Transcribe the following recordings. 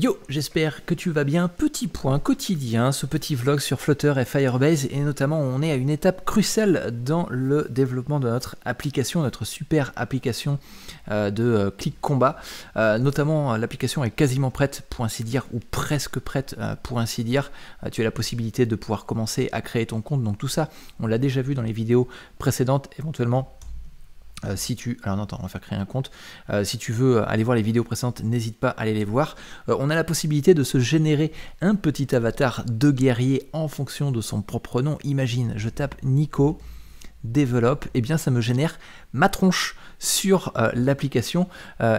Yo, j'espère que tu vas bien. Petit point quotidien, ce petit vlog sur Flutter et Firebase, et notamment on est à une étape cruciale dans le développement de notre application, notre super application euh, de euh, clic combat. Euh, notamment l'application est quasiment prête, pour ainsi dire, ou presque prête, pour ainsi dire. tu as la possibilité de pouvoir commencer à créer ton compte, donc tout ça, on l'a déjà vu dans les vidéos précédentes, éventuellement euh, si tu... Alors non, on va faire créer un compte. Euh, si tu veux aller voir les vidéos précédentes, n'hésite pas à aller les voir. Euh, on a la possibilité de se générer un petit avatar de guerrier en fonction de son propre nom. Imagine, je tape Nico développe, et eh bien ça me génère ma tronche sur l'application.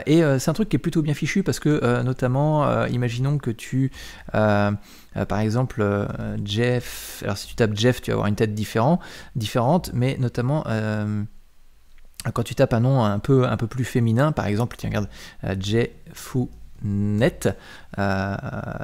et c'est un truc qui est plutôt bien fichu parce que notamment, imaginons que tu, par exemple, Jeff, alors si tu tapes Jeff, tu vas avoir une tête différent, différente, mais notamment quand tu tapes un nom un peu, un peu plus féminin, par exemple, tiens, regarde, euh, Jeffu, Net. Euh,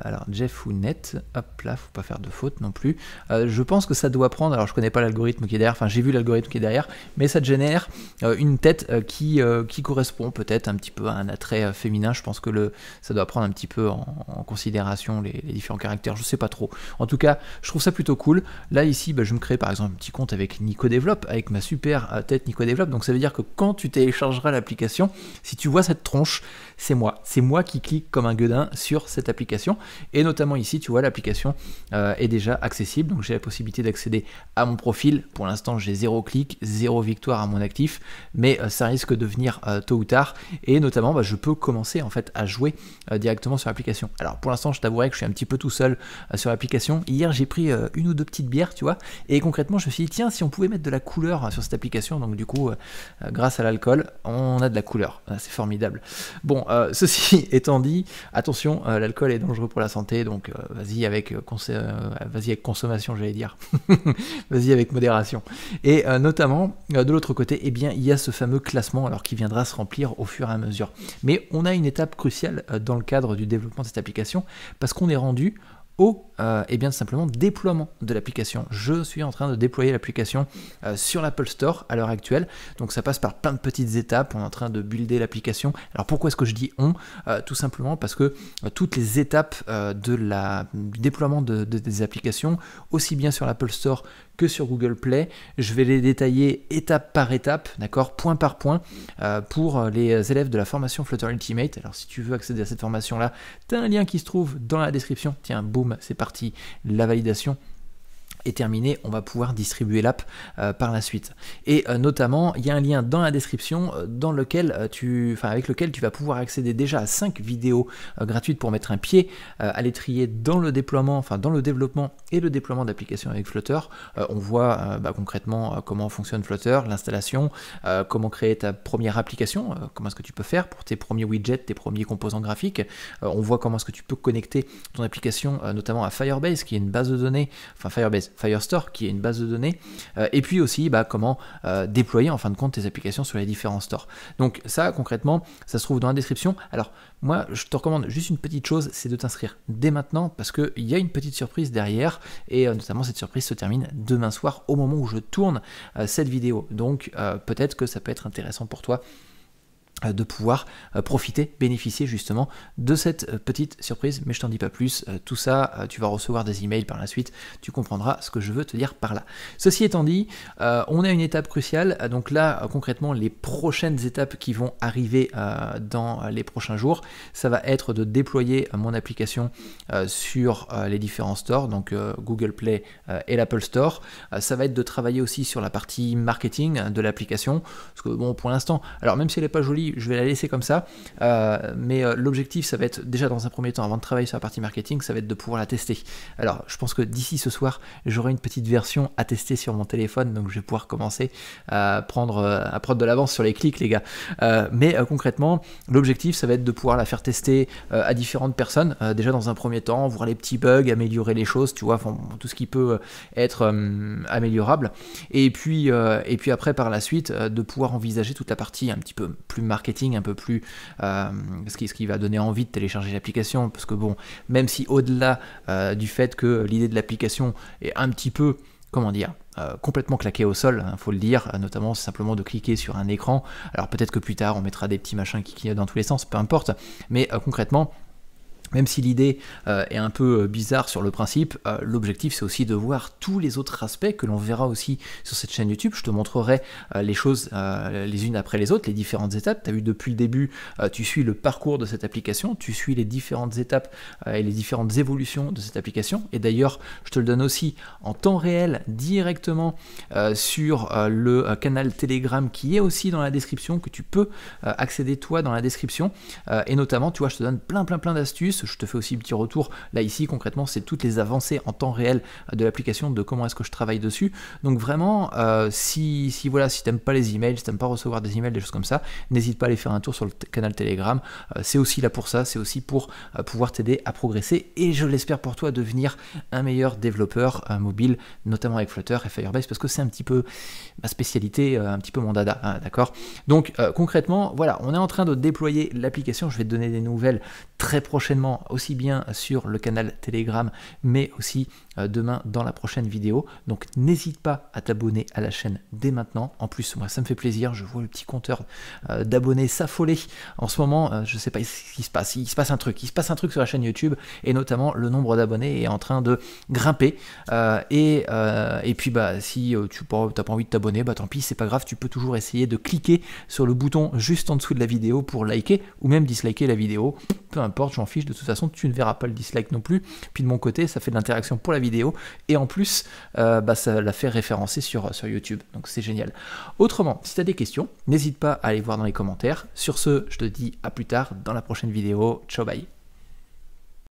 alors Jeff ou Net, hop là, faut pas faire de faute non plus. Euh, je pense que ça doit prendre, alors je connais pas l'algorithme qui est derrière, enfin j'ai vu l'algorithme qui est derrière, mais ça génère euh, une tête qui, qui correspond peut-être un petit peu à un attrait féminin. Je pense que le, ça doit prendre un petit peu en, considération les, différents caractères, je sais pas trop. En tout cas, je trouve ça plutôt cool. Là ici, bah, je me crée par exemple un petit compte avec Nico Develop, avec ma super tête Nico Develop, donc ça veut dire que quand tu téléchargeras l'application, si tu vois cette tronche, c'est moi, c'est moi qui clique comme un gueudin sur cette application. Et notamment ici, tu vois, l'application euh, est déjà accessible. Donc j'ai la possibilité d'accéder à mon profil. Pour l'instant, j'ai zéro clic, zéro victoire à mon actif, mais euh, ça risque de venir euh, tôt ou tard. Et notamment, bah, je peux commencer en fait à jouer directement sur l'application. Alors pour l'instant, je t'avouerai que je suis un petit peu tout seul sur l'application. Hier, j'ai pris une ou deux petites bières, tu vois. Et concrètement, je me suis dit, tiens, si on pouvait mettre de la couleur hein, sur cette application, donc du coup, grâce à l'alcool, on a de la couleur. C'est formidable. Bon, ceci étant dit, attention, euh, l'alcool est dangereux pour la santé, donc euh, vas-y avec, euh, vas avec consommation, j'allais dire. vas-y avec modération. Et notamment, de l'autre côté, eh bien, il y a ce fameux classement alors qui viendra se remplir au fur et à mesure. Mais on a une étape cruciale dans le cadre du développement de cette application parce qu'on est rendu au et euh, eh bien simplement déploiement de l'application. Je suis en train de déployer l'application euh, sur l'Apple Store à l'heure actuelle. Donc ça passe par plein de petites étapes. On est en train de builder l'application. Alors pourquoi est-ce que je dis on euh, Tout simplement parce que toutes les étapes de la, du déploiement des applications, aussi bien sur l'Apple Store que sur Google Play. Je vais les détailler étape par étape, d'accord, point par point, pour les élèves de la formation Flutter Ultimate. Alors si tu veux accéder à cette formation-là, tu un lien qui se trouve dans la description. Tiens, boum, c'est parti la validation terminé, on va pouvoir distribuer l'app euh, par la suite. Et euh, notamment, il y a un lien dans la description euh, dans lequel tu, enfin, avec lequel tu vas pouvoir accéder déjà à cinq vidéos gratuites pour mettre un pied à l'étrier dans le déploiement, enfin dans le développement et le déploiement d'applications avec Flutter. on voit bah, concrètement comment fonctionne Flutter, l'installation, comment créer ta première application, comment est-ce que tu peux faire pour tes premiers widgets, tes premiers composants graphiques. on voit comment est-ce que tu peux connecter ton application notamment à Firebase qui est une base de données, enfin Firebase Firestore, qui est une base de données, euh, et puis aussi bah, comment euh, déployer en fin de compte tes applications sur les différents stores. Donc ça, concrètement, ça se trouve dans la description. Alors moi, je te recommande juste une petite chose, c'est de t'inscrire dès maintenant, parce qu'il y a une petite surprise derrière, et euh, notamment cette surprise se termine demain soir au moment où je tourne cette vidéo. Donc peut-être que ça peut être intéressant pour toi euh, de pouvoir euh, profiter, bénéficier justement de cette euh, petite surprise, mais je t'en dis pas plus, tout ça, tu vas recevoir des emails par la suite, tu comprendras ce que je veux te dire par là. Ceci étant dit, on a une étape cruciale, donc là concrètement les prochaines étapes qui vont arriver dans les prochains jours, ça va être de déployer mon application sur les différents stores, donc Google Play et l'Apple Store, ça va être de travailler aussi sur la partie marketing hein, de l'application, parce que bon pour l'instant, alors même si elle n'est pas jolie, je vais la laisser comme ça. Euh, mais euh, l'objectif, ça va être déjà dans un premier temps, avant de travailler sur la partie marketing, ça va être de pouvoir la tester. Alors, je pense que d'ici ce soir, j'aurai une petite version à tester sur mon téléphone, donc je vais pouvoir commencer à euh, prendre, à prendre de l'avance sur les clics, les gars. mais concrètement, l'objectif, ça va être de pouvoir la faire tester à différentes personnes, déjà dans un premier temps, voir les petits bugs, améliorer les choses, tu vois, tout ce qui peut être améliorable. Et puis, et puis après, par la suite, de pouvoir envisager toute la partie un petit peu plus marketing un peu plus, euh, ce, qui, ce, qui, va donner envie de télécharger l'application, parce que bon, même si au-delà euh, du fait que l'idée de l'application est un petit peu, comment dire, euh, complètement claqué au sol, il hein, faut le dire, notamment simplement de cliquer sur un écran. Alors peut-être que plus tard on mettra des petits machins qui clignotent dans tous les sens, peu importe, mais concrètement même si l'idée euh, est un peu euh, bizarre sur le principe, euh, l'objectif c'est aussi de voir tous les autres aspects que l'on verra aussi sur cette chaîne YouTube. Je te montrerai les choses les unes après les autres, les différentes étapes. Tu as vu depuis le début, tu suis le parcours de cette application, tu suis les différentes étapes et les différentes évolutions de cette application. Et d'ailleurs, je te le donne aussi en temps réel directement sur le canal Telegram qui est aussi dans la description, que tu peux accéder toi dans la description. et notamment, tu vois, je te donne plein plein plein d'astuces je te fais aussi un petit retour là ici concrètement, c'est toutes les avancées en temps réel de l'application, de comment est-ce que je travaille dessus. Donc vraiment, euh, si, si voilà, si t'aimes pas les emails, si t'aimes pas recevoir des emails, des choses comme ça, n'hésite pas à aller faire un tour sur le canal Telegram. Euh, c'est aussi là pour ça, c'est aussi pour euh, pouvoir t'aider à progresser et je l'espère pour toi devenir un meilleur développeur mobile, notamment avec Flutter et Firebase parce que c'est un petit peu ma spécialité, un petit peu mon dada, hein, d'accord. Donc concrètement, voilà, on est en train de déployer l'application. Je vais te donner des nouvelles très prochainement aussi bien sur le canal Telegram, mais aussi euh, demain dans la prochaine vidéo. Donc n'hésite pas à t'abonner à la chaîne dès maintenant. En plus, moi, ça me fait plaisir. Je vois le petit compteur euh, d'abonnés s'affoler. En ce moment, euh, je sais pas ce qui se passe. Il se passe un truc. Il se passe un truc sur la chaîne YouTube et notamment le nombre d'abonnés est en train de grimper. et, et puis, bah, si tu n'as pas envie de t'abonner, bah, tant pis, c'est pas grave. Tu peux toujours essayer de cliquer sur le bouton juste en dessous de la vidéo pour liker ou même disliker la vidéo. Peu importe, j'en fiche de de toute façon, tu ne verras pas le dislike non plus. Puis de mon côté, ça fait de l'interaction pour la vidéo, et en plus, euh, bah, ça la fait référencer sur, euh, sur YouTube, donc c'est génial. Autrement, si tu as des questions, n'hésite pas à aller voir dans les commentaires. Sur ce, je te dis à plus tard dans la prochaine vidéo. Ciao, bye